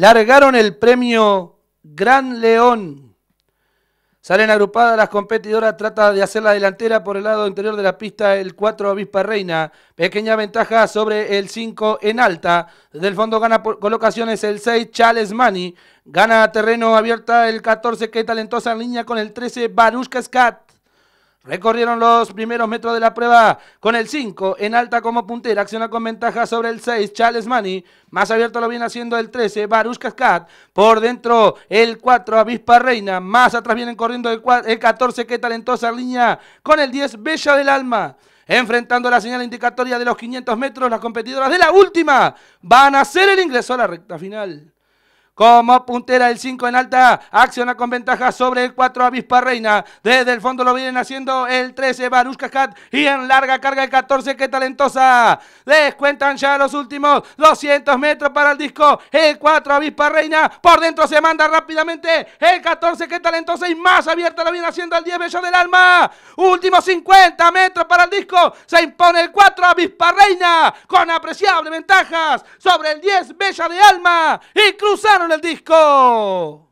largaron el premio Gran León. Salen agrupadas las competidoras, trata de hacer la delantera por el lado interior de la pista el 4 Avispa Reina. Pequeña ventaja sobre el 5 en alta. Desde el fondo gana colocaciones el 6 Chales Mani. Gana terreno abierta el 14 que talentosa en línea con el 13 Barushka Scat. Recorrieron los primeros metros de la prueba con el 5 en alta como puntera, acciona con ventaja sobre el 6, Charles Mani. Más abierto lo viene haciendo el 13, Baruch Cascat. Por dentro el 4, Avispa Reina. Más atrás vienen corriendo el, el 14, qué talentosa línea. Con el 10, Bella del Alma enfrentando la señal indicatoria de los 500 metros, las competidoras de la última van a hacer el ingreso a la recta final. Como puntera el 5 en alta. Acciona con ventaja sobre el 4 Avispa Reina. Desde el fondo lo vienen haciendo el 13 Barusca Cat. Y en larga carga el 14. Qué talentosa. Descuentan ya los últimos 200 metros para el disco. El 4 Avispa Reina. Por dentro se manda rápidamente. El 14. Qué talentosa. Y más abierta lo viene haciendo el 10 Bello del Alma. Últimos 50 metros para el disco. Se impone el 4 Avispa Reina. Con apreciable ventajas sobre el 10 Bella de Alma. Y cruzaron el disco.